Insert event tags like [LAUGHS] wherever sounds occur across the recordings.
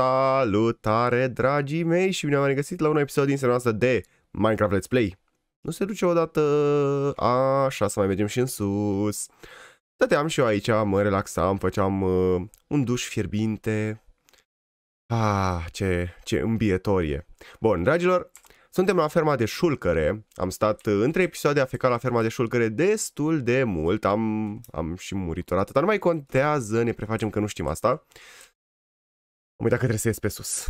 Salutare, dragii mei, și bine am regăsit la un episod din seria noastră de Minecraft Let's Play. Nu se duce odată, așa, să mai mergem și în sus. Stăteam și eu aici, mă relaxam, făceam uh, un duș fierbinte. Ah, ce, ce îmbietorie. Bun, dragilor, suntem la ferma de șulcăre. Am stat uh, între episoade afecat la ferma de șulcăre destul de mult. Am, am și murit o dată, dar nu mai contează, ne prefacem că nu știm asta. Am uitat că trebuie să ies pe sus.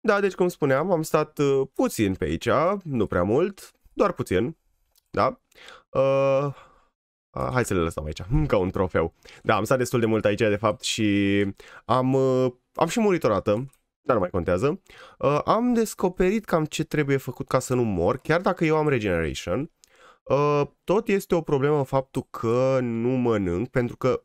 Da, deci cum spuneam, am stat uh, puțin pe aici, nu prea mult, doar puțin, da? Uh, hai să le lăsăm aici, ca un trofeu. Da, am stat destul de mult aici, de fapt, și am, uh, am și murit o dată, dar nu mai contează. Uh, am descoperit cam ce trebuie făcut ca să nu mor, chiar dacă eu am regeneration. Uh, tot este o problemă faptul că nu mănânc, pentru că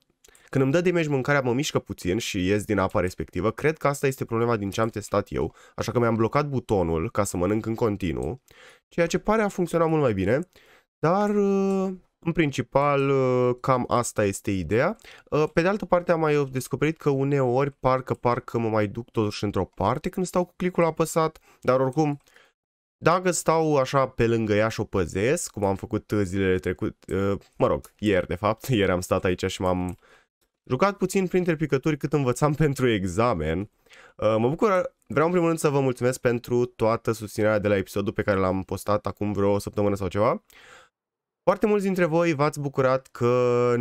când îmi dă damage mâncarea mă mișcă puțin și ies din apa respectivă, cred că asta este problema din ce am testat eu, așa că mi-am blocat butonul ca să mănânc în continuu, ceea ce pare a funcționa mult mai bine, dar uh, în principal uh, cam asta este ideea. Uh, pe de altă parte am mai descoperit că uneori parcă parcă mă mai duc totuși într-o parte când stau cu clicul apăsat, dar oricum dacă stau așa pe lângă ea și o păzesc, cum am făcut zilele trecute, mă rog, ieri de fapt, [LAUGHS] ieri am stat aici și m-am jucat puțin printre picături cât învățam [LAUGHS] pentru examen. Uh, mă bucur, vreau în primul rând să vă mulțumesc pentru toată susținerea de la episodul pe care l-am postat acum vreo săptămână sau ceva. Foarte mulți dintre voi v-ați bucurat că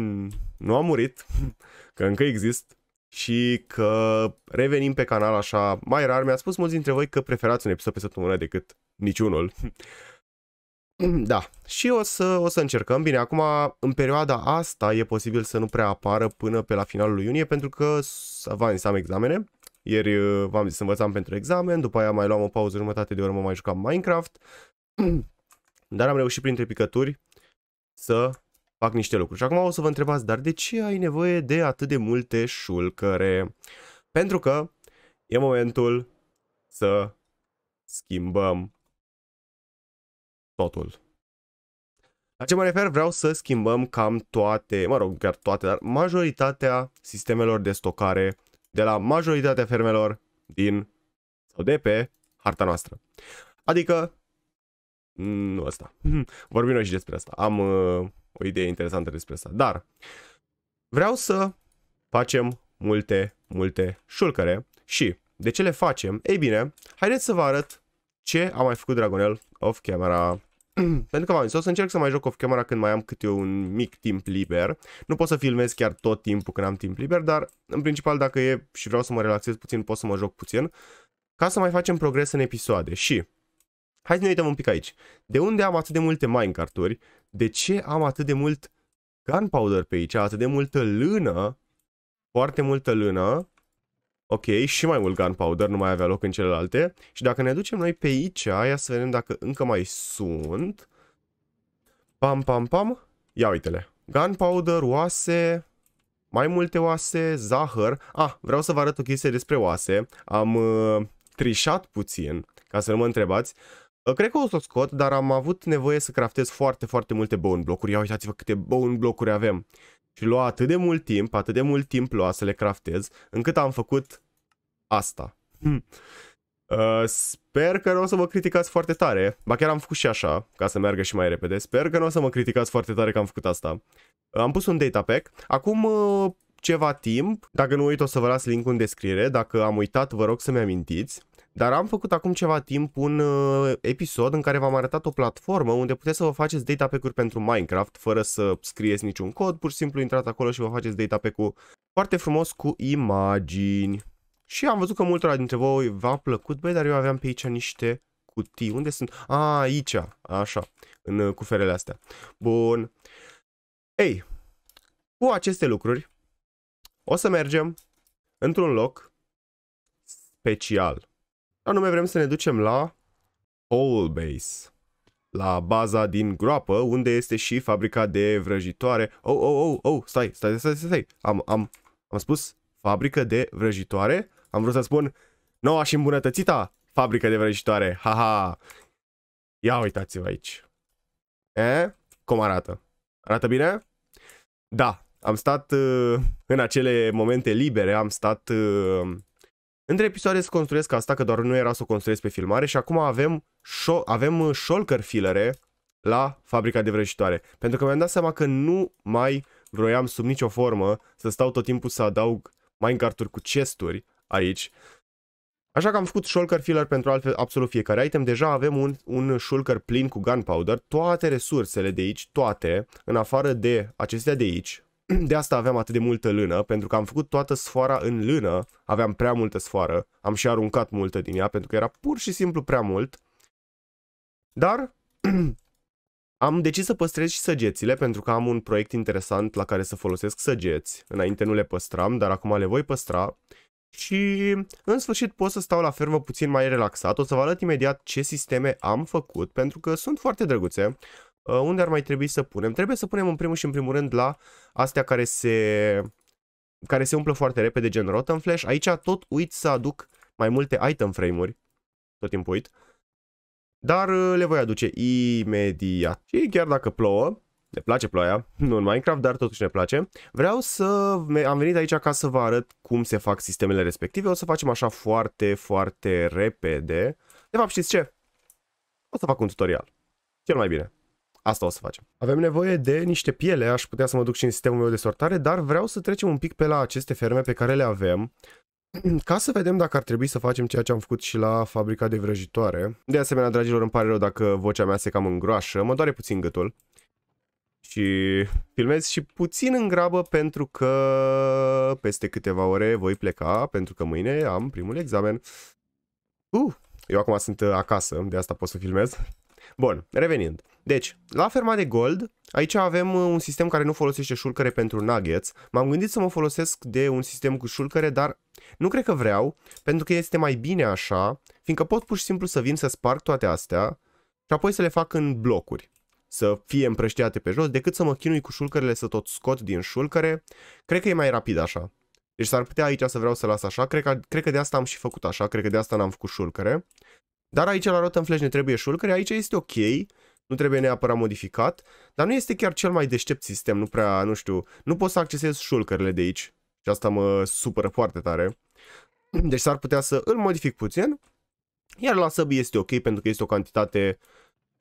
nu am murit, [LAUGHS] că încă exist și că revenim pe canal așa mai rar. Mi-a spus mulți dintre voi că preferați un episod pe săptămână decât niciunul. [LAUGHS] Mm, da, și o să, o să încercăm. Bine, acum, în perioada asta, e posibil să nu prea apară până pe la finalul lui iunie, pentru că avans am examene. Ieri, uh, v-am zis, învățam pentru examen, după aia mai luam o pauză jumătate de oră, mă mai jucam Minecraft. Mm. Dar am reușit printre picături să fac niște lucruri. Și acum o să vă întrebați, dar de ce ai nevoie de atât de multe șulcăre? Pentru că e momentul să schimbăm totul. La ce mă refer, vreau să schimbăm cam toate, mă rog, chiar toate, dar majoritatea sistemelor de stocare de la majoritatea fermelor din sau de pe harta noastră. Adică, mm, nu asta. [LAUGHS] Vorbim noi și despre asta. Am uh, o idee interesantă despre asta. Dar vreau să facem multe, multe șulcăre și de ce le facem? Ei bine, haideți să vă arăt ce a mai făcut Dragonel off camera. [CLEARS THROAT] pentru că m-am zis, o să încerc să mai joc off-camera când mai am câte un mic timp liber. Nu pot să filmez chiar tot timpul când am timp liber, dar în principal dacă e și vreau să mă relaxez puțin, pot să mă joc puțin, ca să mai facem progres în episoade. Și, hai să ne uităm un pic aici. De unde am atât de multe minecarturi? De ce am atât de mult gunpowder pe aici, atât de multă lână? Foarte multă lână. Ok, și mai mult gunpowder, nu mai avea loc în celelalte. Și dacă ne ducem noi pe aici, aia să vedem dacă încă mai sunt. Pam, pam, pam. Ia uite-le. Gunpowder, oase, mai multe oase, zahăr. Ah, vreau să vă arăt o chestie despre oase. Am uh, trișat puțin, ca să nu mă întrebați. Uh, cred că o să o scot, dar am avut nevoie să craftez foarte, foarte multe bone blocuri. Ia uitați-vă câte bone blocuri avem. Și lua atât de mult timp, atât de mult timp lua să le craftez, încât am făcut asta. Hmm. Uh, sper că nu o să mă criticați foarte tare. Ba chiar am făcut și așa, ca să meargă și mai repede. Sper că nu o să mă criticați foarte tare că am făcut asta. Uh, am pus un data pack. Acum uh, ceva timp, dacă nu uit o să vă las linkul în descriere, dacă am uitat vă rog să-mi amintiți. Dar am făcut acum ceva timp un uh, episod în care v-am arătat o platformă unde puteți să vă faceți data pe uri pentru Minecraft fără să scrieți niciun cod, pur și simplu intrați acolo și vă faceți data pe cu foarte frumos cu imagini. Și am văzut că multora dintre voi v-a plăcut, băi, dar eu aveam pe aici niște cutii. Unde sunt? A, aici, așa, în uh, cuferele astea. Bun. Ei, cu aceste lucruri o să mergem într-un loc special. Anume vrem să ne ducem la Owl Base, la baza din groapă, unde este și fabrica de vrăjitoare. Oh, oh, oh, oh, stai, stai, stai, stai, stai. Am, am, am spus fabrică de vrăjitoare? Am vrut să spun noua și îmbunătățită fabrică de vrăjitoare. Haha. Ia uitați-vă aici. E? Cum arată? Arată bine? Da, am stat uh, în acele momente libere, am stat uh, între episoade se construiesc asta, că doar nu era să o construiesc pe filmare și acum avem, șo- avem shulker uh, filere la fabrica de vrăjitoare. Pentru că mi-am dat seama că nu mai vroiam sub nicio formă să stau tot timpul să adaug minecart-uri cu chesturi aici. Așa că am făcut shulker filler pentru altfel absolut fiecare item. Deja avem un, un shulker plin cu gunpowder. Toate resursele de aici, toate, în afară de acestea de aici, [CLEARS THROAT] de asta aveam atât de multă lână, pentru că am făcut toată sfoara în lână, aveam prea multă sfoară, am și aruncat multă din ea, pentru că era pur și simplu prea mult. Dar [CLEARS THROAT] am decis să păstrez și săgețile, pentru că am un proiect interesant la care să folosesc săgeți. Înainte nu le păstram, dar acum le voi păstra. Și în sfârșit pot să stau la fermă puțin mai relaxat, o să vă arăt imediat ce sisteme am făcut, pentru că sunt foarte drăguțe. Uh, unde ar mai trebui să punem? Trebuie să punem în primul și în primul rând la astea care se, care se umplă foarte repede, gen Rotten Flash. Aici tot uit să aduc mai multe item frame-uri, tot timpul uit, dar uh, le voi aduce imediat. Și chiar dacă plouă, ne place ploaia, [LAUGHS] nu în Minecraft, dar totuși ne place. Vreau să... am venit aici ca să vă arăt cum se fac sistemele respective. O să facem așa foarte, foarte repede. De fapt, știți ce? O să fac un tutorial. Cel mai bine. Asta o să facem. Avem nevoie de niște piele, aș putea să mă duc și în sistemul meu de sortare, dar vreau să trecem un pic pe la aceste ferme pe care le avem, [CLEARS THROAT] ca să vedem dacă ar trebui să facem ceea ce am făcut și la fabrica de vrăjitoare. De asemenea, dragilor, îmi pare rău dacă vocea mea se cam îngroașă, mă doare puțin gâtul. Și filmez și puțin în grabă pentru că peste câteva ore voi pleca, pentru că mâine am primul examen. Uh, eu acum sunt acasă, de asta pot să filmez. Bun, revenind. Deci, la ferma de gold, aici avem uh, un sistem care nu folosește șulcăre pentru nuggets. M-am gândit să mă folosesc de un sistem cu șulcăre, dar nu cred că vreau, pentru că este mai bine așa, fiindcă pot pur și simplu să vin să sparg toate astea și apoi să le fac în blocuri să fie împrăștiate pe jos, decât să mă chinui cu șulcărele să tot scot din șulcăre. Cred că e mai rapid așa. Deci s-ar putea aici să vreau să las așa, cred că, cred că de asta am și făcut așa, cred că de asta n-am făcut șulcăre. Dar aici la Rotten Flash ne trebuie shulker, aici este ok, nu trebuie neapărat modificat, dar nu este chiar cel mai deștept sistem, nu prea, nu știu, nu pot să accesez șulcările de aici și asta mă supără foarte tare. [CLEARS THROAT] Deci s-ar putea să îl modific puțin, iar la sub este ok pentru că este o cantitate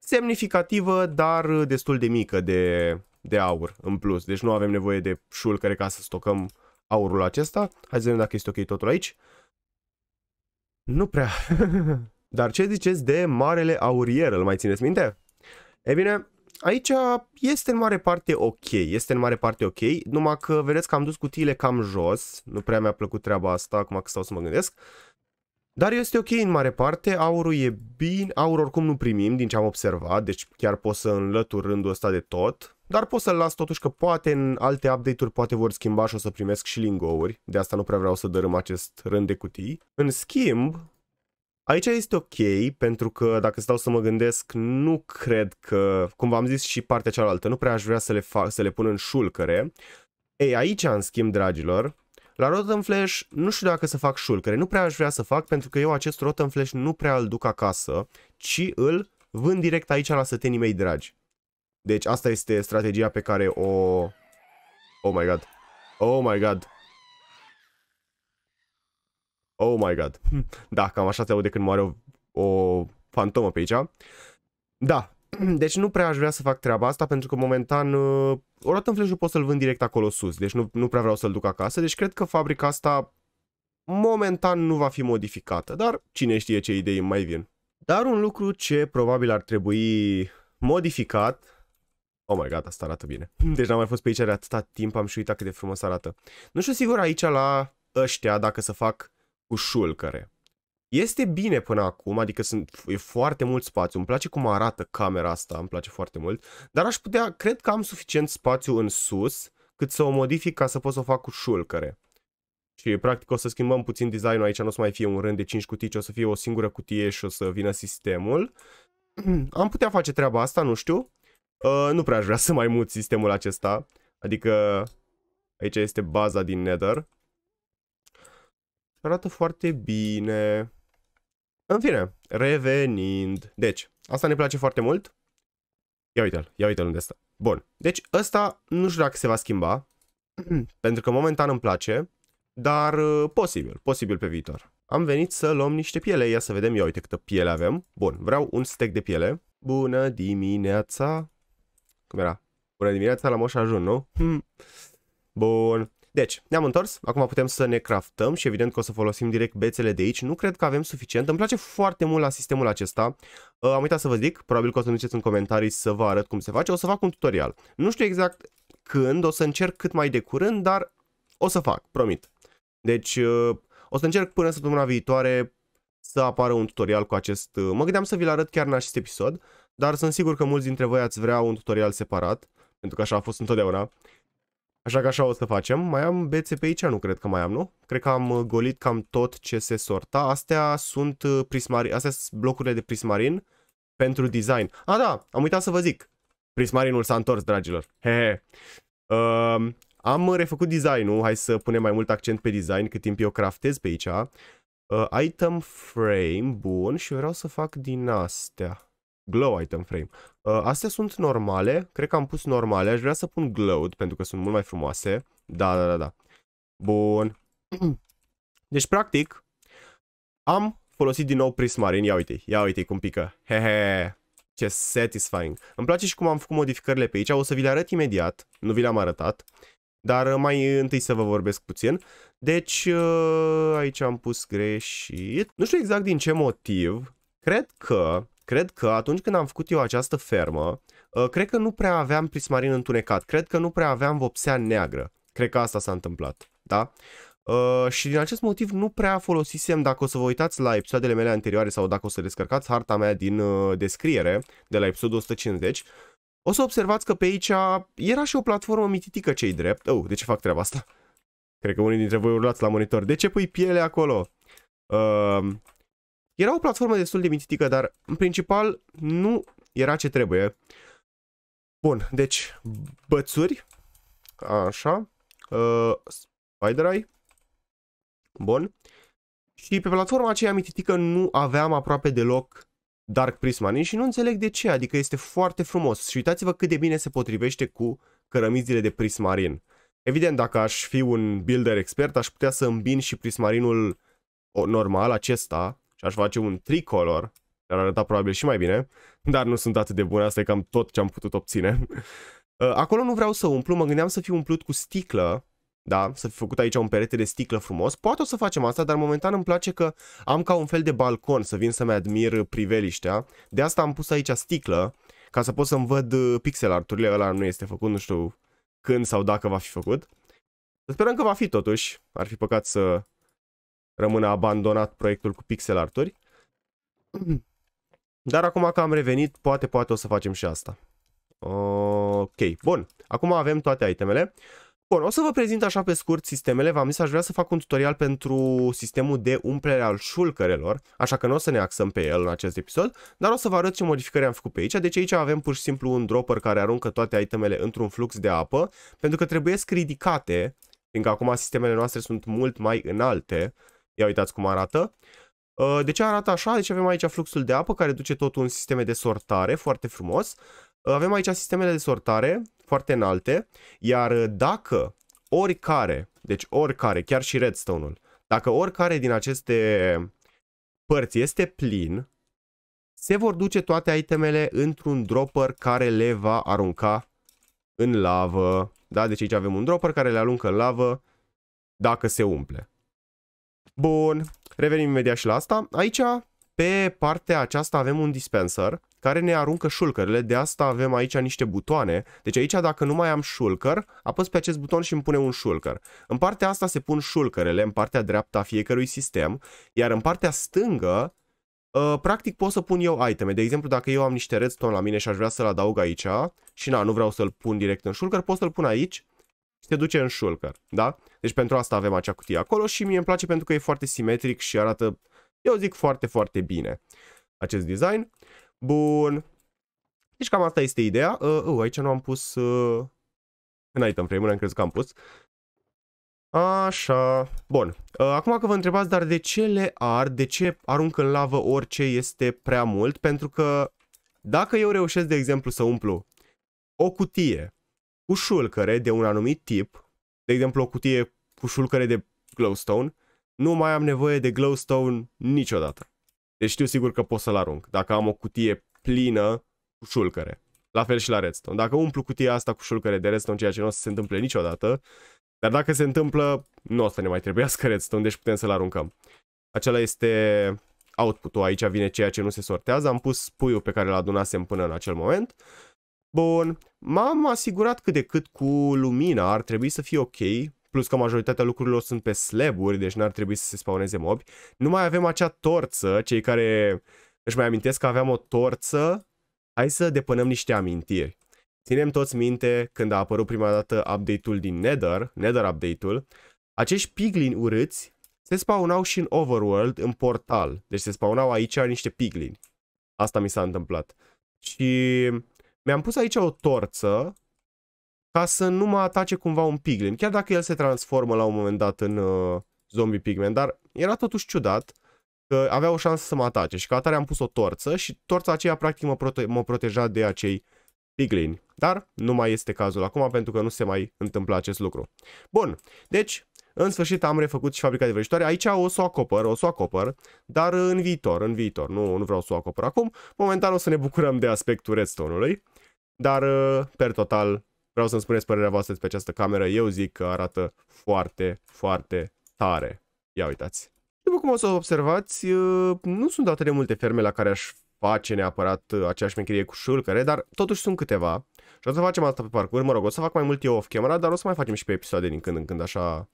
semnificativă, dar destul de mică de, de aur în plus. Deci nu avem nevoie de șulcări ca să stocăm aurul acesta. Hai să vedem dacă este ok totul aici. Nu prea. [LAUGHS] Dar ce ziceți de Marele Aurier, îl mai țineți minte? E bine, aici este în mare parte ok, este în mare parte ok, numai că vedeți că am dus cutiile cam jos, nu prea mi-a plăcut treaba asta, acum că stau să mă gândesc. Dar este ok în mare parte, aurul e bine, aur oricum nu primim din ce am observat, deci chiar pot să înlătur rândul ăsta de tot, dar pot să-l las totuși că poate în alte update-uri poate vor schimba și o să primesc și lingouri, de asta nu prea vreau să dărâm acest rând de cutii. În schimb, Aici este ok, pentru că dacă stau să mă gândesc, nu cred că, cum v-am zis și partea cealaltă, nu prea aș vrea să le, fac, să le pun în șulcăre. Ei, aici, în schimb, dragilor, la Rotten Flash nu știu dacă să fac șulcăre, nu prea aș vrea să fac, pentru că eu acest Rotten Flash nu prea îl duc acasă, ci îl vând direct aici la sătenii mei dragi. Deci asta este strategia pe care o... Oh my god. Oh my god. Oh my god. [LAUGHS] Da, cam așa se aude când moare o, o fantomă pe aici. Da, [CLEARS THROAT] deci nu prea aș vrea să fac treaba asta pentru că momentan uh, odată în flash pot să-l vând direct acolo sus, deci nu, nu prea vreau să-l duc acasă, deci cred că fabrica asta momentan nu va fi modificată, dar cine știe ce idei mai vin. Dar un lucru ce probabil ar trebui modificat, oh my god, asta arată bine, [LAUGHS] deci n-am mai fost pe aici de atâta timp, am și uitat cât de frumos arată. Nu știu sigur aici la ăștia dacă să fac cu șulcăre. Este bine până acum, adică sunt, e foarte mult spațiu, îmi place cum arată camera asta, îmi place foarte mult, dar aș putea, cred că am suficient spațiu în sus cât să o modific ca să pot să o fac cu șulcăre. Și practic o să schimbăm puțin designul aici, nu o să mai fie un rând de 5 cutii, ci o să fie o singură cutie și o să vină sistemul. [CLEARS THROAT] Am putea face treaba asta, nu știu. Uh, nu prea aș vrea să mai mut sistemul acesta. Adică aici este baza din Nether. Arată foarte bine. În fine, revenind. Deci, asta ne place foarte mult. Ia uite-l, ia uite-l unde stă. Bun, deci ăsta nu știu dacă se va schimba, [CLEARS THROAT] pentru că momentan îmi place, dar uh, posibil, posibil pe viitor. Am venit să luăm niște piele, ia să vedem, ia uite câtă piele avem. Bun, vreau un stec de piele. Bună dimineața! Cum era? Bună dimineața la Moș Ajun, nu? [LAUGHS] Bun. Deci, ne-am întors, acum putem să ne craftăm și evident că o să folosim direct bețele de aici. Nu cred că avem suficient, îmi place foarte mult la sistemul acesta. Uh, am uitat să vă zic, probabil că o să duceți în comentarii să vă arăt cum se face. O să fac un tutorial. Nu știu exact când, o să încerc cât mai de curând, dar o să fac, promit. Deci, uh, o să încerc până săptămâna viitoare să apară un tutorial cu acest... Uh, mă gândeam să vi-l arăt chiar în acest episod, dar sunt sigur că mulți dintre voi ați vrea un tutorial separat, pentru că așa a fost întotdeauna. Așa că așa o să facem. Mai am bețe pe aici, nu cred că mai am, nu? Cred că am uh, golit cam tot ce se sorta. Astea sunt uh, prismari, astea sunt blocurile de prismarin pentru design. A, da, am uitat să vă zic. Prismarinul s-a întors, dragilor. He, he. Uh, am refăcut designul, hai să punem mai mult accent pe design cât timp eu craftez pe aici. Uh, item frame, bun, și vreau să fac din astea. Glow item frame. Uh, astea sunt normale, cred că am pus normale, aș vrea să pun glowed pentru că sunt mult mai frumoase. Da, da, da, da. Bun. [CLEARS THROAT] Deci, practic, am folosit din nou Prismarin, ia uite, ia uite cum pică. Hehe, ce satisfying. Îmi place și cum am făcut modificările pe aici, o să vi le arăt imediat, nu vi le-am arătat. Dar uh, mai întâi să vă vorbesc puțin. Deci, uh, aici am pus greșit. Nu știu exact din ce motiv. Cred că Cred că atunci când am făcut eu această fermă, uh, cred că nu prea aveam prismarin întunecat, cred că nu prea aveam vopsea neagră. Cred că asta s-a întâmplat, da? Uh, și din acest motiv nu prea folosisem, dacă o să vă uitați la episoadele mele anterioare sau dacă o să descărcați harta mea din uh, descriere, de la episodul 150, o să observați că pe aici era și o platformă mititică cei drept. Oh, de ce fac treaba asta? Cred că unii dintre voi urlați la monitor. De ce pui piele acolo? Uh, era o platformă destul de mititică, dar în principal nu era ce trebuie. Bun, deci bățuri, așa, uh, Spider-Eye, bun. Și pe platforma aceea mititică nu aveam aproape deloc Dark Prisma și nu înțeleg de ce, adică este foarte frumos și uitați-vă cât de bine se potrivește cu cărămizile de Prismarin. Evident, dacă aș fi un builder expert, aș putea să îmbin și Prismarinul normal acesta și aș face un tricolor, care ar arăta probabil și mai bine, dar nu sunt atât de bune, asta e cam tot ce am putut obține. [LAUGHS] Uh, acolo nu vreau să umplu, mă gândeam să fiu umplut cu sticlă, da, să fi făcut aici un perete de sticlă frumos. Poate o să facem asta, dar momentan îmi place că am ca un fel de balcon să vin să-mi admir priveliștea. De asta am pus aici sticlă, ca să pot să-mi văd uh, pixel arturile, ăla nu este făcut, nu știu când sau dacă va fi făcut. Sperăm că va fi totuși, ar fi păcat să rămână abandonat proiectul cu pixel arturi. [CLEARS THROAT] Dar acum că am revenit, poate, poate o să facem și asta. Ok, bun. Acum avem toate itemele. Bun, o să vă prezint așa pe scurt sistemele. V-am zis, aș vrea să fac un tutorial pentru sistemul de umplere al șulcărelor, așa că nu o să ne axăm pe el în acest episod, dar o să vă arăt ce modificări am făcut pe aici. Deci aici avem pur și simplu un dropper care aruncă toate itemele într-un flux de apă, pentru că trebuie ridicate, fiindcă acum sistemele noastre sunt mult mai înalte, Ia uitați cum arată. Uh, de ce arată așa? Deci avem aici fluxul de apă care duce totul în sisteme de sortare, foarte frumos. Uh, avem aici sistemele de sortare foarte înalte, iar uh, dacă oricare, deci oricare, chiar și redstone-ul, dacă oricare din aceste părți este plin, se vor duce toate itemele într-un dropper care le va arunca în lavă. Da, deci aici avem un dropper care le aruncă în lavă dacă se umple. Bun, revenim imediat și la asta. Aici, pe partea aceasta avem un dispenser care ne aruncă șulcările, de asta avem aici niște butoane. Deci aici dacă nu mai am șulcăr, apăs pe acest buton și îmi pune un șulcăr. În partea asta se pun șulcărele, în partea dreaptă a fiecărui sistem, iar în partea stângă, ă, practic pot să pun eu iteme. De exemplu, dacă eu am niște redstone la mine și aș vrea să-l adaug aici și na, nu vreau să-l pun direct în șulcăr, pot să-l pun aici și te duce în shulker, da? Deci pentru asta avem acea cutie acolo și mie îmi place pentru că e foarte simetric și arată, eu zic, foarte, foarte bine acest design. Bun. Deci cam asta este ideea. Uh, uh, aici nu am pus... Uh, în item frame, am crezut că am pus. Așa, bun. Uh, acum că vă întrebați, dar de ce le ard, de ce arunc în lavă orice este prea mult? Pentru că dacă eu reușesc, de exemplu, să umplu o cutie cu șulcăre de un anumit tip, de exemplu o cutie cu șulcăre de glowstone, nu mai am nevoie de glowstone niciodată. Deci știu sigur că pot să-l arunc, dacă am o cutie plină cu șulcăre. La fel și la redstone. Dacă umplu cutia asta cu șulcăre de redstone, ceea ce nu o să se întâmple niciodată, dar dacă se întâmplă, nu o să ne mai trebuiască redstone, deci putem să-l aruncăm. Acela este output-ul, aici vine ceea ce nu se sortează, am pus puiul pe care l-adunasem până în acel moment Bun, m-am asigurat cât de cât cu lumina, ar trebui să fie ok, plus că majoritatea lucrurilor sunt pe slaburi, deci n-ar trebui să se spawneze mobi. Nu mai avem acea torță, cei care își mai amintesc că aveam o torță, hai să depănăm niște amintiri. Ținem toți minte când a apărut prima dată update-ul din Nether, Nether update-ul, acești piglini urâți se spawnau și în Overworld, în portal. Deci se spawnau aici niște piglini. Asta mi s-a întâmplat. Și mi-am pus aici o torță ca să nu mă atace cumva un piglin, chiar dacă el se transformă la un moment dat în uh, zombie pigment, dar era totuși ciudat că avea o șansă să mă atace și ca atare am pus o torță și torța aceea practic mă, prote- mă proteja de acei piglini. Dar nu mai este cazul acum pentru că nu se mai întâmplă acest lucru. Bun, deci în sfârșit am refăcut și fabrica de vrăjitoare. Aici o să o acopăr, o să o acopăr, dar în viitor, în viitor. Nu, nu vreau să o acopăr acum. Momentan o să ne bucurăm de aspectul redstone-ului. Dar, uh, per total, vreau să-mi spuneți părerea voastră despre această cameră. Eu zic că arată foarte, foarte tare. Ia uitați. După cum o să observați, uh, nu sunt atât de multe ferme la care aș face neapărat uh, aceeași mecherie cu șulcăre, dar totuși sunt câteva. Și o să facem asta pe parcurs, mă rog, o să fac mai mult eu off-camera, dar o să mai facem și pe episoade din când în când, așa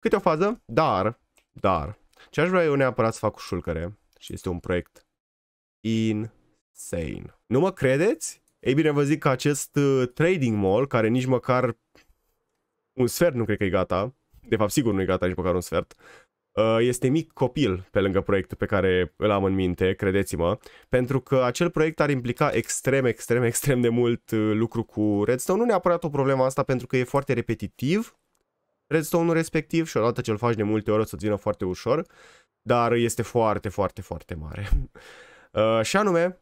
Câte o fază? Dar, dar, ce aș vrea eu neapărat să fac cu șulcăre și este un proiect insane. Nu mă credeți? Ei bine, vă zic că acest uh, trading mall, care nici măcar un sfert nu cred că e gata, de fapt sigur nu e gata nici măcar un sfert, uh, este mic copil pe lângă proiectul pe care îl am în minte, credeți-mă, pentru că acel proiect ar implica extrem, extrem, [LAUGHS] extrem de mult uh, lucru cu Redstone. Nu neapărat o problemă asta pentru că e foarte repetitiv, redstone-ul respectiv și odată ce îl faci de multe ori o să-ți vină foarte ușor, dar este foarte, foarte, foarte mare. [LAUGHS] Uh, și anume,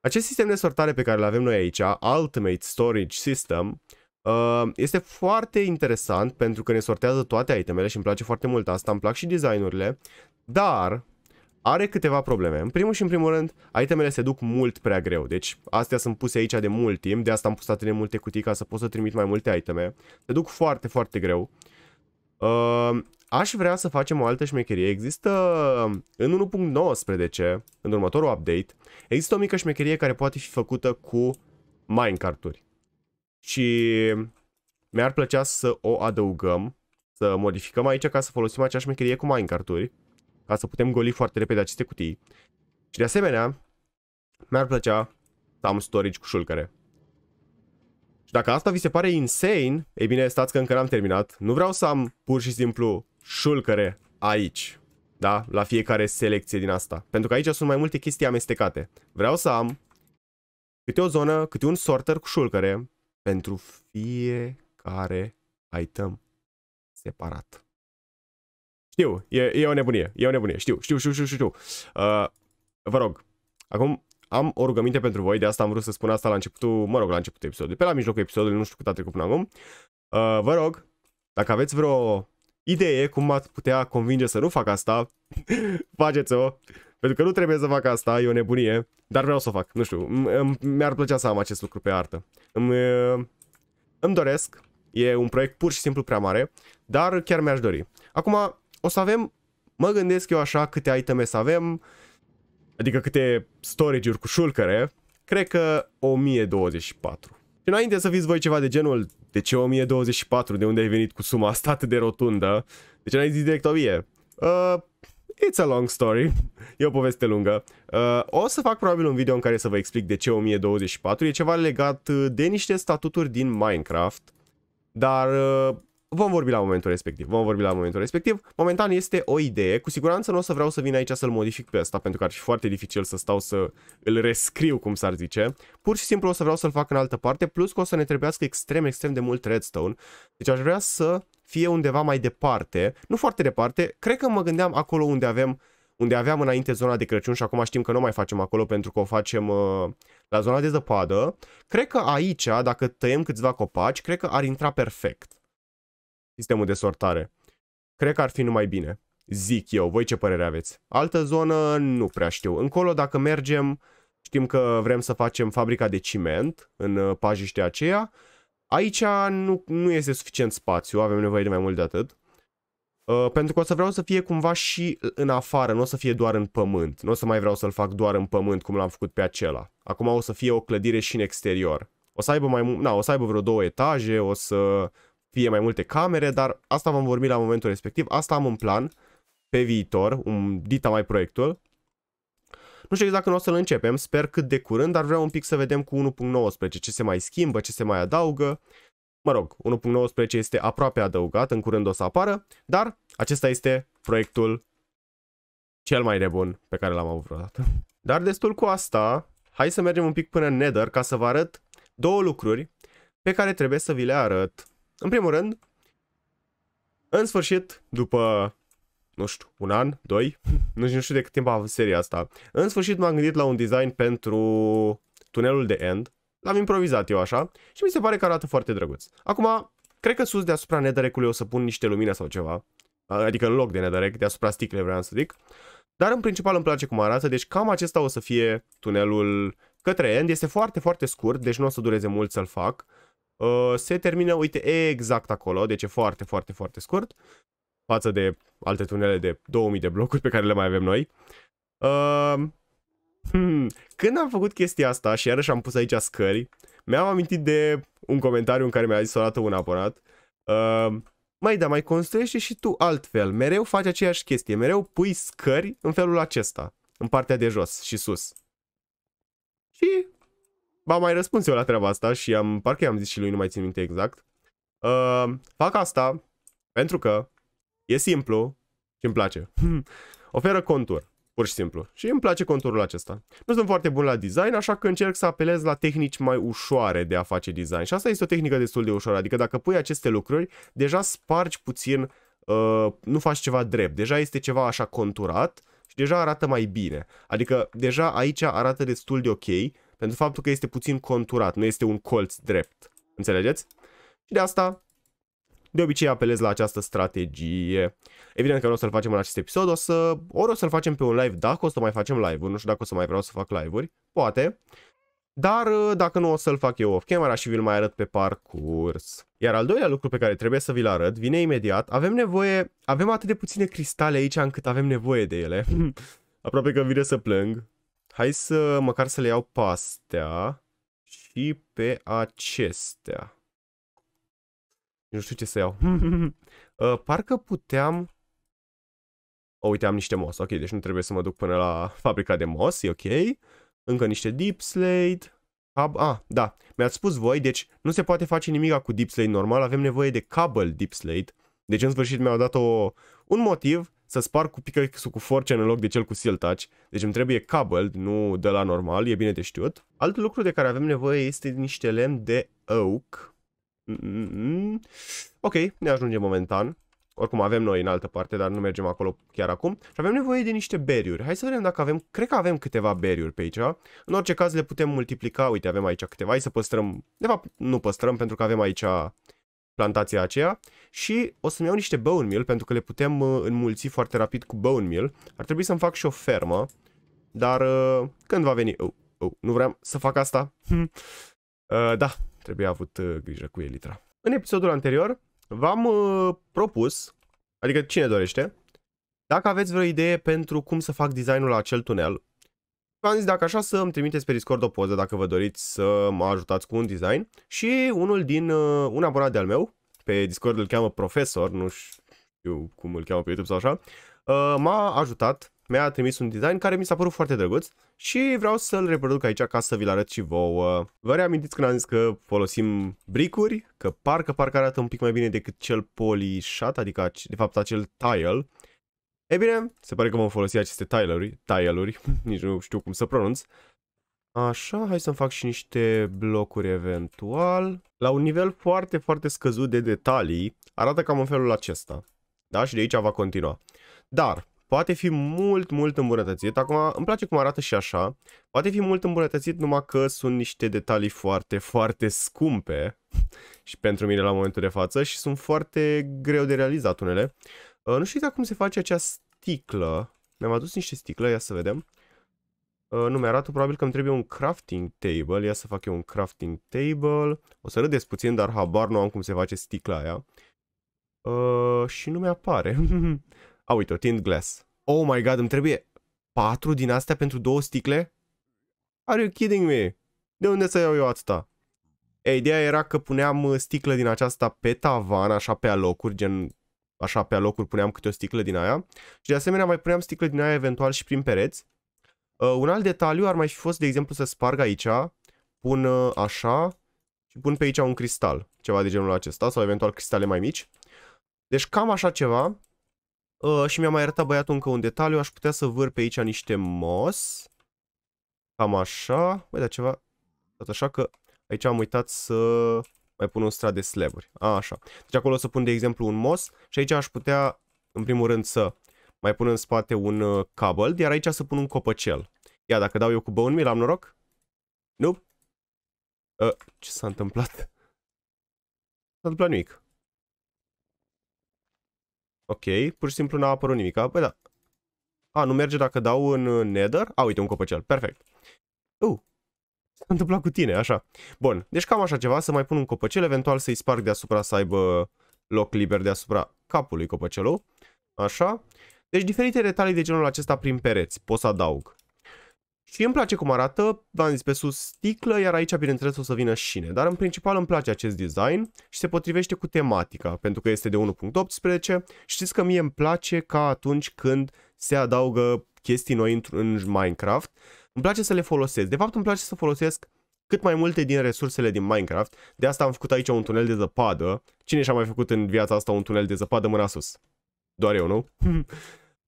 acest sistem de sortare pe care îl avem noi aici, Ultimate Storage System, uh, este foarte interesant pentru că ne sortează toate itemele și îmi place foarte mult asta, îmi plac și designurile, dar are câteva probleme. În primul și în primul rând, itemele se duc mult prea greu, deci astea sunt puse aici de mult timp, de asta am pus atât de multe cutii ca să pot să trimit mai multe iteme. Se duc foarte, foarte greu. Uh, Ehm, aș vrea să facem o altă șmecherie. Există în 1.19, în următorul update, există o mică șmecherie care poate fi făcută cu minecarturi. Și mi-ar plăcea să o adăugăm, să modificăm aici ca să folosim acea șmecherie cu minecarturi, ca să putem goli foarte repede aceste cutii. Și de asemenea, mi-ar plăcea să am storage cu șulcăre. Și dacă asta vi se pare insane, ei bine, stați că încă n-am terminat. Nu vreau să am pur și simplu șulcăre aici, da? La fiecare selecție din asta. Pentru că aici sunt mai multe chestii amestecate. Vreau să am câte o zonă, câte un sorter cu șulcăre pentru fiecare item separat. Știu, e, e o nebunie, e o nebunie, știu, știu, știu, știu, știu. Uh, vă rog, acum am o rugăminte pentru voi, de asta am vrut să spun asta la începutul, mă rog, la începutul episodului, pe la mijlocul episodului, nu știu cât a trecut până acum. Uh, vă rog, dacă aveți vreo idee cum m-ați putea convinge să nu fac asta, [LAUGHS] faceți-o, pentru că nu trebuie să fac asta, e o nebunie, dar vreau să o fac, nu știu, mi-ar plăcea să am acest lucru pe artă. Îmi, uh, îmi doresc, e un proiect pur și simplu prea mare, dar chiar mi-aș dori. Acum, o să avem, mă gândesc eu așa, câte iteme să avem, uh, adică câte storage-uri cu șulcăre, cred că 1024. Și înainte să fiți voi ceva de genul, de ce 1024, de unde ai venit cu suma asta atât de rotundă? Deci n-ai zis direct 1000. Uh, it's a long story, [LAUGHS] e o poveste lungă. Uh, o să fac probabil un video în care să vă explic de ce 1024, e ceva legat uh, de niște statuturi din Minecraft, dar uh, Vom vorbi la momentul respectiv, vom vorbi la momentul respectiv. Momentan este o idee, cu siguranță nu o să vreau să vin aici să-l modific pe asta pentru că ar fi foarte dificil să stau să îl rescriu, cum s-ar zice. Pur și simplu o să vreau să-l fac în altă parte, plus că o să ne trebuiască extrem, extrem de mult redstone. Deci aș vrea să fie undeva mai departe, nu foarte departe, cred că mă gândeam acolo unde avem unde aveam înainte zona de Crăciun și acum știm că nu mai facem acolo pentru că o facem uh, la zona de zăpadă. Cred că aici, dacă tăiem câțiva copaci, cred că ar intra perfect sistemul de sortare. Cred că ar fi numai bine. Zic eu, voi ce părere aveți? Altă zonă nu prea știu. Încolo dacă mergem, știm că vrem să facem fabrica de ciment în uh, pajiștea aceea. Aici nu, nu este suficient spațiu, avem nevoie de mai mult de atât. Uh, pentru că o să vreau să fie cumva și în afară, nu o să fie doar în pământ. Nu o să mai vreau să-l fac doar în pământ cum l-am făcut pe acela. Acum o să fie o clădire și în exterior. O să aibă mai mult, na, o să aibă vreo două etaje, o să fie mai multe camere, dar asta vom vorbi la momentul respectiv. Asta am un plan pe viitor, un dita mai proiectul. Nu știu exact când o să-l începem, sper cât de curând, dar vreau un pic să vedem cu 1.19 ce se mai schimbă, ce se mai adaugă. Mă rog, 1.19 este aproape adăugat, în curând o să apară, dar acesta este proiectul cel mai nebun pe care l-am avut vreodată. Dar destul cu asta, hai să mergem un pic până în Nether ca să vă arăt două lucruri pe care trebuie să vi le arăt în primul rând, în sfârșit, după, nu știu, un an, doi, nu știu, de cât timp a seria asta, în sfârșit m-am gândit la un design pentru tunelul de end. L-am improvizat eu așa și mi se pare că arată foarte drăguț. Acum, cred că sus deasupra nederecului o să pun niște lumină sau ceva. Adică în loc de nederec, deasupra sticle vreau să zic. Dar în principal îmi place cum arată, deci cam acesta o să fie tunelul către end. Este foarte, foarte scurt, deci nu o să dureze mult să-l fac. Uh, se termină, uite, exact acolo, deci e foarte, foarte, foarte scurt față de alte tunele de 2000 de blocuri pe care le mai avem noi. Uh, hmm, când am făcut chestia asta și iarăși am pus aici scări, mi-am amintit de un comentariu în care mi-a zis o dată un aparat. Uh, mai da, mai construiește și tu altfel. Mereu faci aceeași chestie. Mereu pui scări în felul acesta. În partea de jos și sus. Și am mai răspuns eu la treaba asta și am, parcă i-am zis și lui, nu mai țin minte exact. Uh, fac asta pentru că e simplu și îmi place. [LAUGHS] Oferă contur, pur și simplu. Și îmi place conturul acesta. Nu sunt foarte bun la design, așa că încerc să apelez la tehnici mai ușoare de a face design. Și asta este o tehnică destul de ușoară, adică dacă pui aceste lucruri, deja spargi puțin, uh, nu faci ceva drept, deja este ceva așa conturat și deja arată mai bine. Adică deja aici arată destul de ok, pentru faptul că este puțin conturat, nu este un colț drept. Înțelegeți? Și de asta de obicei apelez la această strategie. Evident că nu o să-l facem în acest episod, o să, ori o să-l facem pe un live dacă o să mai facem live-uri, nu știu dacă o să mai vreau să fac live-uri, poate. Dar uh, dacă nu o să-l fac eu off-camera și vi-l mai arăt pe parcurs. Iar al doilea lucru pe care trebuie să vi-l arăt vine imediat. Avem nevoie, avem atât de puține cristale aici încât avem nevoie de ele. [LAUGHS] Aproape că vine să plâng. Hai să măcar să le iau pe astea și pe acestea. Nu știu ce să iau. [LAUGHS] Uh, parcă puteam... O, oh, uite, am niște moss. Ok, deci nu trebuie să mă duc până la fabrica de moss, e ok. Încă niște deep slate. Cab ah, da, mi-ați spus voi, deci nu se poate face nimica cu deep slate normal, avem nevoie de cable deep slate. Deci în sfârșit mi-au dat o, un motiv să spar cu pickaxe-ul cu force în loc de cel cu seal touch, deci îmi trebuie cable, nu de la normal, e bine de știut. Alt lucru de care avem nevoie este niște lemn de oak. Mm -mm. Ok, ne ajunge momentan. Oricum avem noi în altă parte, dar nu mergem acolo chiar acum. Și avem nevoie de niște beriuri. Hai să vedem dacă avem, cred că avem câteva beriuri pe aici. În orice caz le putem multiplica, uite avem aici câteva, hai să păstrăm, de fapt nu păstrăm pentru că avem aici plantația aceea și o să-mi iau niște bone meal pentru că le putem uh, înmulți foarte rapid cu bone meal. Ar trebui să-mi fac și o fermă, dar uh, când va veni... Oh, oh, nu vreau să fac asta. Hm. Uh, da, trebuie avut uh, grijă cu Elitra. În episodul anterior v-am uh, propus, adică cine dorește, dacă aveți vreo idee pentru cum să fac designul la acel tunel, v-am zis, dacă așa să îmi trimiteți pe Discord o poză dacă vă doriți să mă ajutați cu un design și unul din, uh, un abonat de-al meu, pe Discord îl cheamă Profesor, nu știu cum îl cheamă pe YouTube sau așa, uh, m-a ajutat, mi-a trimis un design care mi s-a părut foarte drăguț și vreau să-l reproduc aici ca să vi-l arăt și vouă. Vă reamintiți când am zis că folosim bricuri, că parcă parcă arată un pic mai bine decât cel polișat, adică de fapt acel tile, E bine, se pare că vom folosi aceste tileuri, tileuri, [LAUGHS] nici nu știu cum să pronunț. Așa, hai să-mi fac și niște blocuri eventual. La un nivel foarte, foarte scăzut de detalii, arată cam în felul acesta. Da? Și de aici va continua. Dar, poate fi mult, mult îmbunătățit. Acum, îmi place cum arată și așa. Poate fi mult îmbunătățit, numai că sunt niște detalii foarte, foarte scumpe [LAUGHS] și pentru mine la momentul de față și sunt foarte greu de realizat unele. Uh, nu știu exact cum se face acea sticlă. Mi-am adus niște sticlă, ia să vedem. Uh, nu mi-arată, probabil că îmi trebuie un crafting table. Ia să fac eu un crafting table. O să râdeți puțin, dar habar nu am cum se face sticla aia. Uh, și nu mi-apare. [LAUGHS] A, uite, o tint glass. Oh my god, îmi trebuie patru din astea pentru două sticle? Are you kidding me? De unde să iau eu asta? ideea era că puneam uh, sticlă din aceasta pe tavan, așa pe alocuri, gen așa pe alocuri puneam câte o sticlă din aia și de asemenea mai puneam sticle din aia eventual și prin pereți. Uh, un alt detaliu ar mai fi fost, de exemplu, să sparg aici, pun uh, așa și pun pe aici un cristal, ceva de genul acesta sau eventual cristale mai mici. Deci cam așa ceva uh, și mi-a mai arătat băiatul încă un detaliu, aș putea să vâr pe aici niște mos, cam așa, băi, da ceva, tot așa că aici am uitat să mai pun un strat de slaburi. A, așa. Deci acolo o să pun, de exemplu, un MOS și aici aș putea, în primul rând, să mai pun în spate un uh, cabel, iar aici să pun un copăcel. Ia, dacă dau eu cu bone meal, am noroc? Nu? Uh, ce s-a întâmplat? [LAUGHS] S-a întâmplat nimic. Ok, pur și simplu n-a apărut nimic. Păi da. A, nu merge dacă dau în uh, nether? A, uite, un copăcel. Perfect. Uh, S-a întâmplat cu tine, așa. Bun, deci cam așa ceva, să mai pun un copăcel, eventual să-i sparg deasupra să aibă loc liber deasupra capului copăcelul. Așa. Deci diferite detalii de genul acesta prin pereți, pot să adaug. Și îmi place cum arată, v-am zis pe sus sticlă, iar aici bineînțeles o să vină șine, dar în principal îmi place acest design și se potrivește cu tematica, pentru că este de 1.18. Știți că mie îmi place ca atunci când se adaugă chestii noi în Minecraft, îmi place să le folosesc. De fapt, îmi place să folosesc cât mai multe din resursele din Minecraft. De asta am făcut aici un tunel de zăpadă. Cine și-a mai făcut în viața asta un tunel de zăpadă mâna sus? Doar eu, nu? [LAUGHS]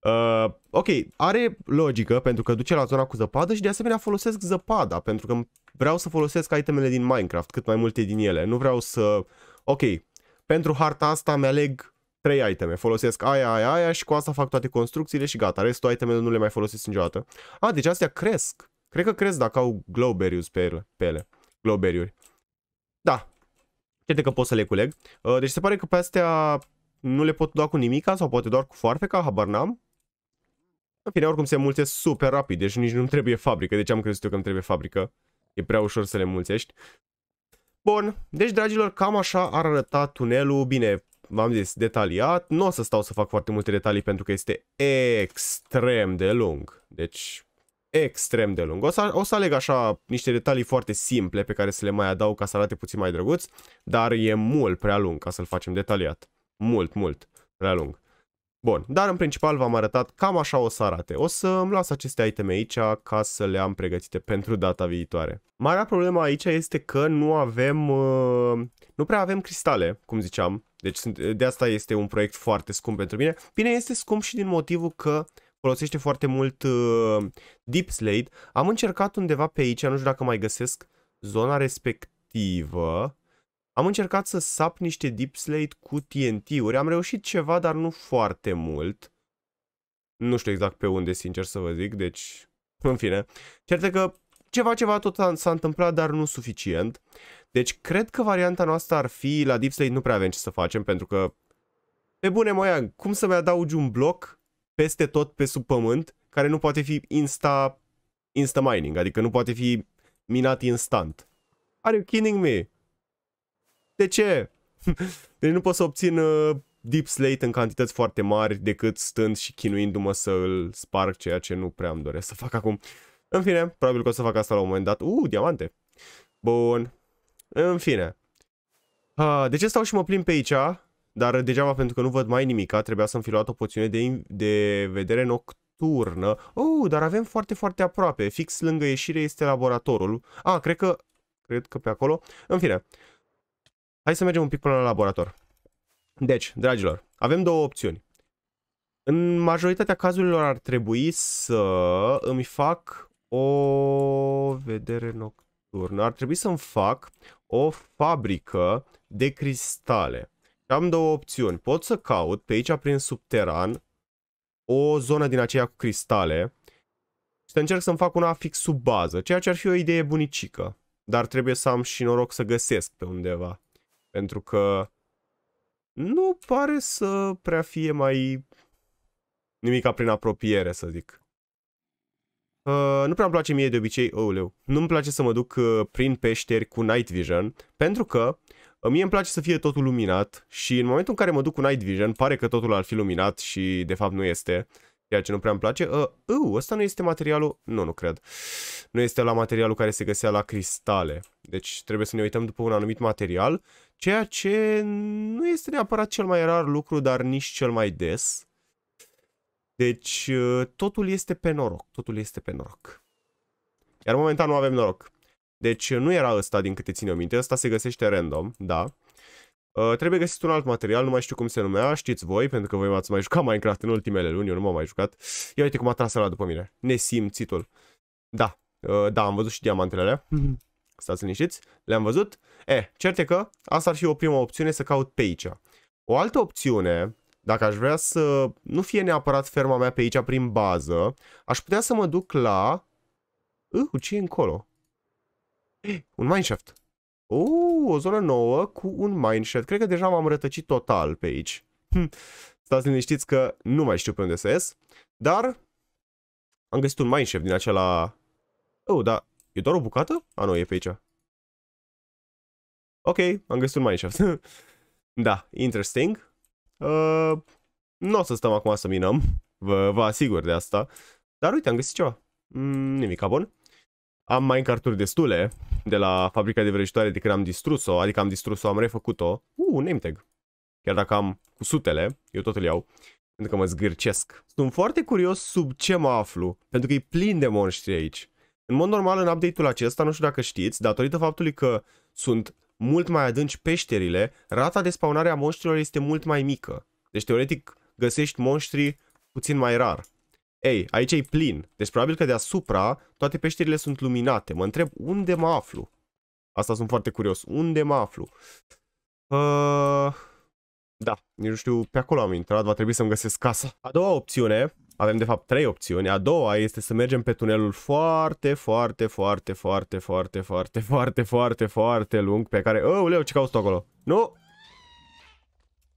uh, ok, are logică pentru că duce la zona cu zăpadă și de asemenea folosesc zăpada pentru că vreau să folosesc itemele din Minecraft, cât mai multe din ele. Nu vreau să... Ok, pentru harta asta mi-aleg trei iteme. Folosesc aia, aia, aia și cu asta fac toate construcțiile și gata. Restul itemele nu le mai folosesc niciodată. A, deci astea cresc. Cred că cresc dacă au glowberries pe ele. Pe ele. Glowberry-uri. Da. Cred că pot să le culeg. Uh, deci se pare că pe astea nu le pot da cu nimica sau poate doar cu foarfeca, habar n-am. În fine, oricum se mulțesc super rapid, deci nici nu trebuie fabrică. Deci am crezut eu că îmi trebuie fabrică. E prea ușor să le mulțești. Bun, deci dragilor, cam așa ar arăta tunelul. Bine, v-am zis, detaliat. Nu o să stau să fac foarte multe detalii pentru că este extrem de lung. Deci, extrem de lung. O să, o să aleg așa niște detalii foarte simple pe care să le mai adaug ca să arate puțin mai drăguț, dar e mult prea lung ca să-l facem detaliat. Mult, mult prea lung. Bun, dar în principal v-am arătat cam așa o să arate. O să îmi las aceste iteme aici ca să le am pregătite pentru data viitoare. Marea problemă aici este că nu avem uh, nu prea avem cristale, cum ziceam, deci de asta este un proiect foarte scump pentru mine. Bine, este scump și din motivul că folosește foarte mult uh, Deep Slate. Am încercat undeva pe aici, nu știu dacă mai găsesc zona respectivă. Am încercat să sap niște Deep Slate cu TNT-uri. Am reușit ceva, dar nu foarte mult. Nu știu exact pe unde, sincer să vă zic, deci... În fine, cert că ceva, ceva tot s-a întâmplat, dar nu suficient. Deci cred că varianta noastră ar fi la Deep Slate nu prea avem ce să facem pentru că pe bune moia, cum să-mi adaugi un bloc peste tot pe sub pământ care nu poate fi insta, insta mining, adică nu poate fi minat instant. Are you kidding me? De ce? [LAUGHS] deci nu pot să obțin uh, deep slate în cantități foarte mari decât stând și chinuindu-mă să îl sparg, ceea ce nu prea am doresc să fac acum. În fine, probabil că o să fac asta la un moment dat. Uh, diamante! Bun, în fine. De ce stau și mă plimb pe aici? Dar degeaba pentru că nu văd mai nimica, trebuia să-mi fi luat o poțiune de, de vedere nocturnă. Oh, dar avem foarte, foarte aproape. Fix lângă ieșire este laboratorul. Ah, cred că... Cred că pe acolo. În fine. Hai să mergem un pic până la laborator. Deci, dragilor, avem două opțiuni. În majoritatea cazurilor ar trebui să îmi fac o vedere nocturnă. Ar trebui să-mi fac o fabrică de cristale. Și am două opțiuni. Pot să caut pe aici prin subteran o zonă din aceea cu cristale și să încerc să-mi fac una fix sub bază, ceea ce ar fi o idee bunicică. Dar trebuie să am și noroc să găsesc pe undeva. Pentru că nu pare să prea fie mai nimica prin apropiere, să zic. Uh, nu prea îmi place mie de obicei, ouleu, nu-mi place să mă duc uh, prin peșteri cu night vision, pentru că uh, mie îmi place să fie totul luminat și în momentul în care mă duc cu night vision, pare că totul ar fi luminat și de fapt nu este, ceea ce nu prea îmi place. Uh, uh, ăsta nu este materialul, nu, nu cred, nu este la materialul care se găsea la cristale, deci trebuie să ne uităm după un anumit material, ceea ce nu este neapărat cel mai rar lucru, dar nici cel mai des. Deci uh, totul este pe noroc, totul este pe noroc. Iar momentan nu avem noroc. Deci uh, nu era ăsta din câte ține minte, ăsta se găsește random, da. Uh, trebuie găsit un alt material, nu mai știu cum se numea, știți voi, pentru că voi m-ați mai jucat Minecraft în ultimele luni, eu nu m-am mai jucat. Ia uite cum a tras ăla după mine, nesimțitul. Da, uh, da, am văzut și diamantele alea. Mhm. Stați liniștiți, le-am văzut. E, eh, certe că asta ar fi o primă opțiune să caut pe aici. O altă opțiune dacă aș vrea să nu fie neapărat ferma mea pe aici prin bază, aș putea să mă duc la... Uh, ce e încolo? un mineshaft. Uh, o zonă nouă cu un mineshaft. Cred că deja m-am rătăcit total pe aici. Hm. Stați liniștiți că nu mai știu pe unde să ies. Dar am găsit un mineshaft din acela... Oh, da, e doar o bucată? A, nu, e pe aici. Ok, am găsit un mineshaft. [LAUGHS] da, interesting. Uh, nu o să stăm acum să minăm, vă, vă asigur de asta. Dar uite, am găsit ceva. Mm, nimic bun. Am mai încarturi destule de la fabrica de vrăjitoare de când am distrus-o, adică am distrus-o, am refăcut-o. Uh, name tag. Chiar dacă am cu sutele, eu tot îl iau, pentru că mă zgârcesc. Sunt foarte curios sub ce mă aflu, pentru că e plin de monștri aici. În mod normal, în update-ul acesta, nu știu dacă știți, datorită faptului că sunt mult mai adânci peșterile, rata de spawnare a monștrilor este mult mai mică. Deci, teoretic, găsești monștri puțin mai rar. Ei, aici e plin. Deci, probabil că deasupra toate peșterile sunt luminate. Mă întreb unde mă aflu. Asta sunt foarte curios. Unde mă aflu? Uh... Da, nu știu, pe acolo am intrat, va trebui să-mi găsesc casa. A doua opțiune avem de fapt trei opțiuni. A doua este să mergem pe tunelul foarte, foarte, foarte, foarte, foarte, foarte, foarte, foarte, foarte lung pe care... Oh, leu, ce cauți acolo? Nu!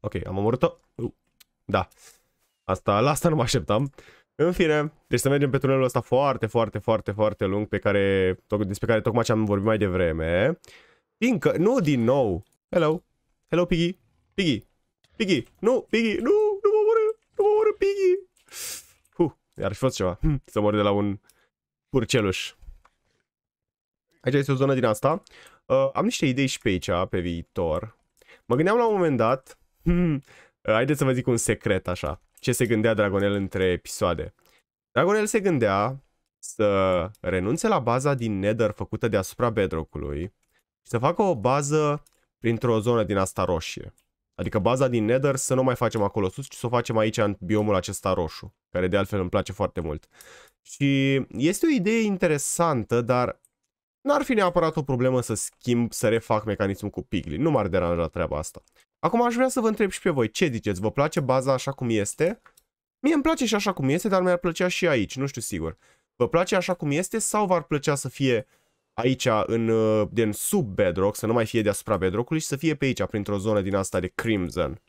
Ok, am omorât-o. Uh, da. Asta, la asta nu mă așteptam. În fine, deci să mergem pe tunelul ăsta foarte, foarte, foarte, foarte lung pe care, despre care tocmai ce am vorbit mai devreme. Fiindcă, nu din nou. Hello. Hello, Piggy. Piggy. Piggy. Nu, Piggy, nu! iar și fost ceva. Hmm. Să mori de la un purceluș. Aici este o zonă din asta. Uh, am niște idei și pe aici, pe viitor. Mă gândeam la un moment dat... Hmm. Uh, haideți să vă zic un secret așa. Ce se gândea Dragonel între episoade. Dragonel se gândea să renunțe la baza din Nether făcută deasupra bedrock și să facă o bază printr-o zonă din asta roșie. Adică baza din Nether să nu mai facem acolo sus, ci să o facem aici în biomul acesta roșu, care de altfel îmi place foarte mult. Și este o idee interesantă, dar n-ar fi neapărat o problemă să schimb, să refac mecanismul cu pigli. Nu m-ar deranja treaba asta. Acum aș vrea să vă întreb și pe voi, ce ziceți? Vă place baza așa cum este? Mie îmi place și așa cum este, dar mi-ar plăcea și aici, nu știu sigur. Vă place așa cum este sau v-ar plăcea să fie aici în, uh, din sub bedrock, să nu mai fie deasupra bedrockului și să fie pe aici, printr-o zonă din asta de crimson.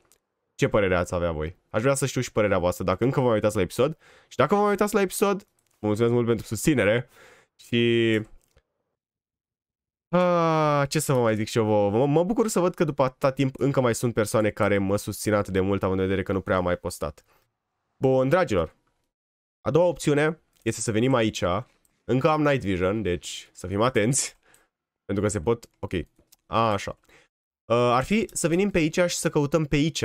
Ce părere ați avea voi? Aș vrea să știu și părerea voastră dacă încă vă mai uitați la episod. Și dacă vă mai uitați la episod, vă mulțumesc mult pentru susținere și... Ah, ce să vă mai zic și eu vouă? Mă bucur să văd că după atâta timp încă mai sunt persoane care mă susțin atât de mult, având în vedere că nu prea am mai postat. Bun, dragilor, a doua opțiune este să venim aici încă am night vision, deci să fim atenți. [LAUGHS] Pentru că se pot... Ok. A, așa. Uh, ar fi să venim pe aici și să căutăm pe aici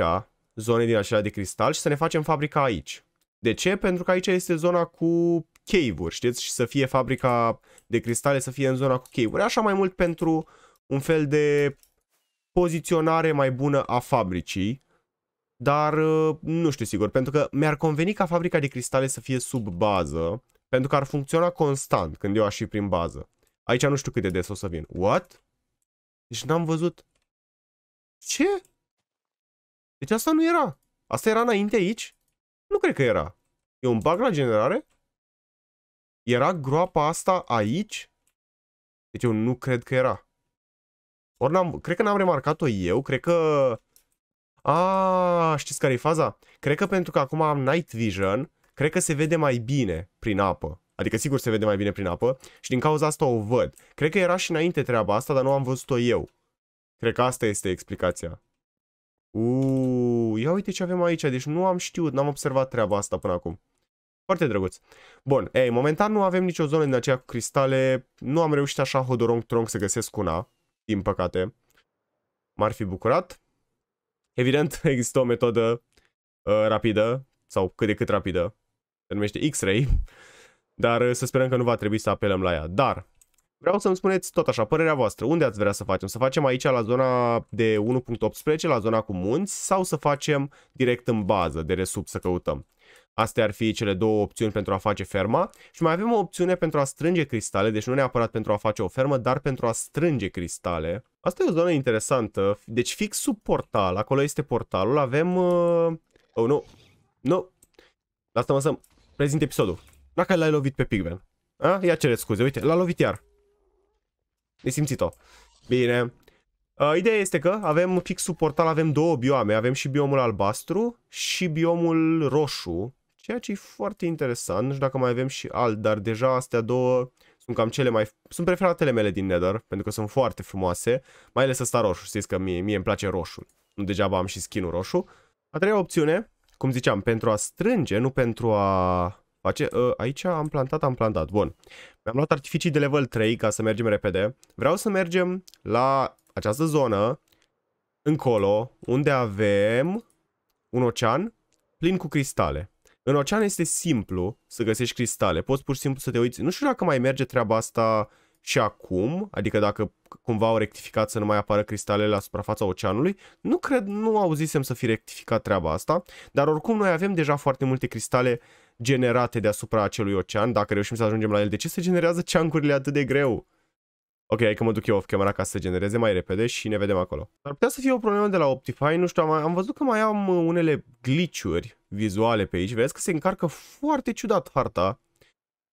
zone din acelea de cristal și să ne facem fabrica aici. De ce? Pentru că aici este zona cu cave-uri, știți? Și să fie fabrica de cristale să fie în zona cu cave-uri. Așa mai mult pentru un fel de poziționare mai bună a fabricii. Dar uh, nu știu sigur, pentru că mi-ar conveni ca fabrica de cristale să fie sub bază pentru că ar funcționa constant când eu aș fi prin bază. Aici nu știu cât de des o să vin. What? Deci n-am văzut. Ce? Deci asta nu era. Asta era înainte aici? Nu cred că era. E un bug la generare? Era groapa asta aici? Deci eu nu cred că era. Ori n-am, cred că n-am remarcat-o eu, cred că... A, știți care e faza? Cred că pentru că acum am night vision, cred că se vede mai bine prin apă. Adică sigur se vede mai bine prin apă și din cauza asta o văd. Cred că era și înainte treaba asta, dar nu am văzut-o eu. Cred că asta este explicația. Uuu, ia uite ce avem aici, deci nu am știut, n-am observat treaba asta până acum. Foarte drăguț. Bun, ei, momentan nu avem nicio zonă din aceea cu cristale, nu am reușit așa hodorong tronc să găsesc una, din păcate. M-ar fi bucurat. Evident, [LAUGHS] există o metodă uh, rapidă, sau cât de cât rapidă, se numește X-Ray, [LAUGHS] dar uh, să sperăm că nu va trebui să apelăm la ea. Dar vreau să-mi spuneți tot așa, părerea voastră, unde ați vrea să facem? Să facem aici la zona de 1.18, la zona cu munți, sau să facem direct în bază, de resub să căutăm? Astea ar fi cele două opțiuni pentru a face ferma și mai avem o opțiune pentru a strânge cristale, deci nu neapărat pentru a face o fermă, dar pentru a strânge cristale. Asta e o zonă interesantă, deci fix sub portal, acolo este portalul, avem... Uh, oh, nu, nu, asta mă să prezint episodul. Dacă l-ai lovit pe Pigman. A? Ia cere scuze, uite, l-a lovit iar. Ne simțit-o. Bine. Uh, ideea este că avem fix sub portal, avem două biome. Avem și biomul albastru și biomul roșu. Ceea ce e foarte interesant. Nu știu dacă mai avem și alt, dar deja astea două sunt cam cele mai... Sunt preferatele mele din Nether, pentru că sunt foarte frumoase. Mai ales ăsta roșu. Știți că mie, mie îmi place roșul. Nu degeaba am și skin roșu. A treia opțiune cum ziceam, pentru a strânge, nu pentru a face. Ă, aici am plantat, am plantat. Bun. Mi-am luat artificii de level 3 ca să mergem repede. Vreau să mergem la această zonă, încolo, unde avem un ocean plin cu cristale. În ocean este simplu să găsești cristale. Poți pur și simplu să te uiți. Nu știu dacă mai merge treaba asta și acum, adică dacă cumva au rectificat să nu mai apară cristalele la suprafața oceanului, nu cred, nu auzisem să fi rectificat treaba asta, dar oricum noi avem deja foarte multe cristale generate deasupra acelui ocean, dacă reușim să ajungem la el, de ce se generează ceancurile atât de greu? Ok, hai că mă duc eu off camera ca să se genereze mai repede și ne vedem acolo. Ar putea să fie o problemă de la Optify, nu știu, am, am văzut că mai am unele glitch vizuale pe aici, vezi că se încarcă foarte ciudat harta,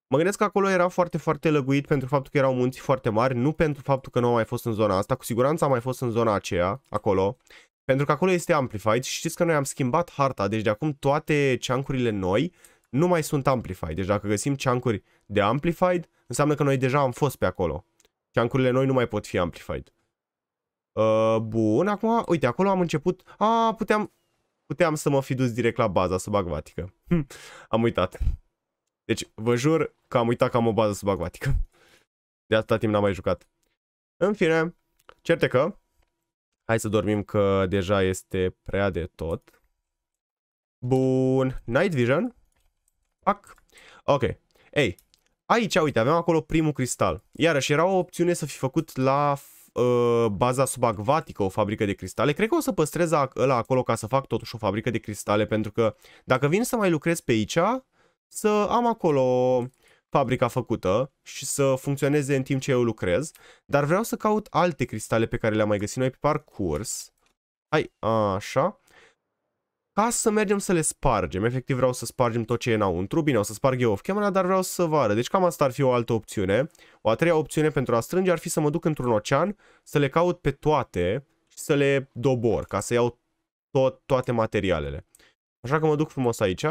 Mă gândesc că acolo era foarte, foarte lăguit pentru faptul că erau munții foarte mari, nu pentru faptul că nu am mai fost în zona asta, cu siguranță am mai fost în zona aceea, acolo, pentru că acolo este amplified și știți că noi am schimbat harta, deci de acum toate ceancurile noi nu mai sunt amplified. Deci dacă găsim ceancuri de amplified, înseamnă că noi deja am fost pe acolo. Ceancurile noi nu mai pot fi amplified. Uh, bun, acum, uite, acolo am început... A, puteam, puteam să mă fi dus direct la baza subacvatică. Hm, am uitat. Deci, vă jur că am uitat că am o bază subacvatică. De atâta timp n-am mai jucat. În fine, certe că... Hai să dormim că deja este prea de tot. Bun, Night Vision. Pac. Ok. Ei, aici, uite, aveam acolo primul cristal. Iarăși era o opțiune să fi făcut la uh, baza subacvatică o fabrică de cristale. Cred că o să păstrez ăla acolo ca să fac totuși o fabrică de cristale, pentru că dacă vin să mai lucrez pe aici, să am acolo fabrica făcută și să funcționeze în timp ce eu lucrez, dar vreau să caut alte cristale pe care le-am mai găsit noi pe parcurs. Hai, așa. Ca să mergem să le spargem. Efectiv vreau să spargem tot ce e înăuntru. Bine, o să sparg eu off-camera, dar vreau să vă arăt. Deci cam asta ar fi o altă opțiune. O a treia opțiune pentru a strânge ar fi să mă duc într-un ocean, să le caut pe toate și să le dobor, ca să iau tot, toate materialele. Așa că mă duc frumos aici,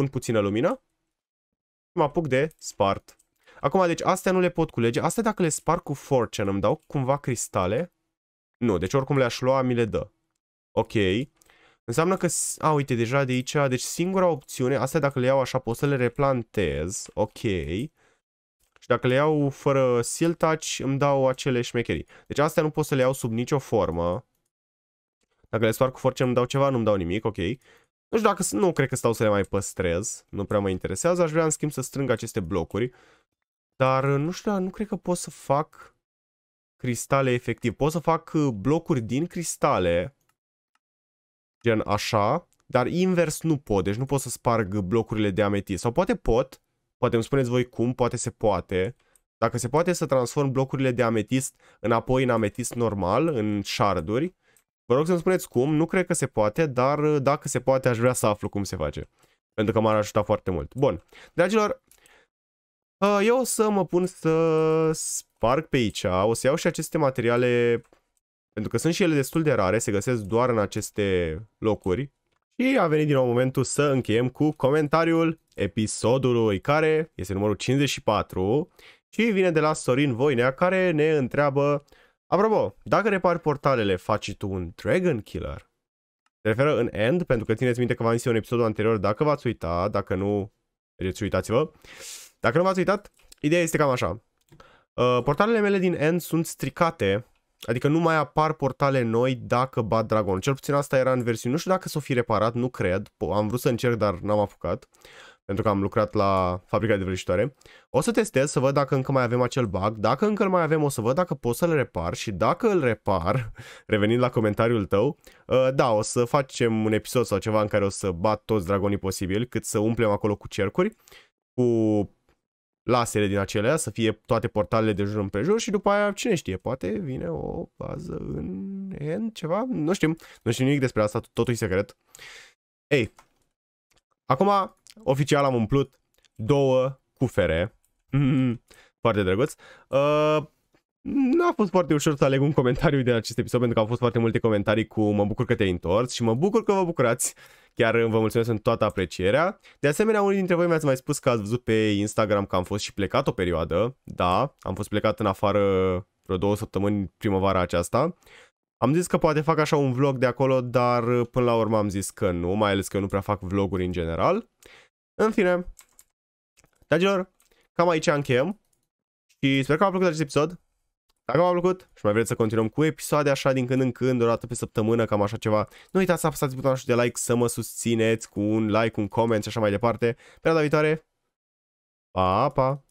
pun puțină lumină și mă apuc de spart. Acum, deci, astea nu le pot culege. Astea dacă le spar cu fortune, îmi dau cumva cristale? Nu, deci oricum le-aș lua, mi le dă. Ok. Înseamnă că, a, uite, deja de aici, deci singura opțiune, astea dacă le iau așa pot să le replantez, ok. Și dacă le iau fără seal touch, îmi dau acele șmecherii. Deci astea nu pot să le iau sub nicio formă. Dacă le spar cu fortune, îmi dau ceva, nu-mi dau nimic, ok. Nu știu dacă nu cred că stau să le mai păstrez, nu prea mă interesează, aș vrea în schimb să strâng aceste blocuri, dar uh, nu știu, nu cred că pot să fac cristale efectiv. Pot să fac uh, blocuri din cristale, gen așa, dar invers nu pot, deci nu pot să sparg blocurile de ametist. Sau poate pot, poate îmi spuneți voi cum, poate se poate. Dacă se poate să transform blocurile de ametist înapoi în ametist normal, în sharduri, Vă rog să-mi spuneți cum, nu cred că se poate, dar uh, dacă se poate aș vrea să aflu cum se face. Pentru că m-ar ajuta foarte mult. Bun, dragilor, uh, eu o să mă pun să sparg pe aici, o să iau și aceste materiale, pentru că sunt și ele destul de rare, se găsesc doar în aceste locuri. Și a venit din nou momentul să încheiem cu comentariul episodului, care este numărul 54 și vine de la Sorin Voinea, care ne întreabă Apropo, dacă repari portalele, faci tu un Dragon Killer? Se referă în End, pentru că țineți minte că v-am zis eu în episodul anterior, dacă v-ați uitat, dacă nu, vedeți, uitați-vă. Dacă nu v-ați uitat, ideea este cam așa. Uh, portalele mele din End sunt stricate, adică nu mai apar portale noi dacă bat dragon. Cel puțin asta era în versiune. Nu știu dacă s-o fi reparat, nu cred. Am vrut să încerc, dar n-am apucat. Uh, pentru că am lucrat la fabrica de vrăjitoare. O să testez să văd dacă încă mai avem acel bug, dacă încă îl mai avem o să văd dacă pot să-l repar și dacă îl repar, [LAUGHS] revenind la comentariul tău, uh, da, o să facem un episod sau ceva în care o să bat toți dragonii posibil, cât să umplem acolo cu cercuri, cu lasele din acelea, să fie toate portalele de jur împrejur și după aia, cine știe, poate vine o bază în end, ceva, nu știm, nu știm nimic despre asta, totul e secret. Ei, acum Oficial am umplut două cufere. Mm, foarte drăguț. Uh, nu a fost foarte ușor să aleg un comentariu din acest episod pentru că au fost foarte multe comentarii cu mă bucur că te-ai întors și mă bucur că vă bucurați. Chiar vă mulțumesc în toată aprecierea. De asemenea, unii dintre voi mi-ați mai spus că ați văzut pe Instagram că am fost și plecat o perioadă. Da, am fost plecat în afară vreo două săptămâni primăvara aceasta. Am zis că poate fac așa un vlog de acolo, dar până la urmă am zis că nu, mai ales că eu nu prea fac vloguri în general. În fine, dragilor, cam aici încheiem și sper că v-a plăcut acest episod. Dacă v-a plăcut și mai vreți să continuăm cu episoade așa din când în când, o dată pe săptămână, cam așa ceva, nu uitați să apăsați butonul de like, să mă susțineți cu un like, un coment și așa mai departe. Pe data viitoare, pa, pa!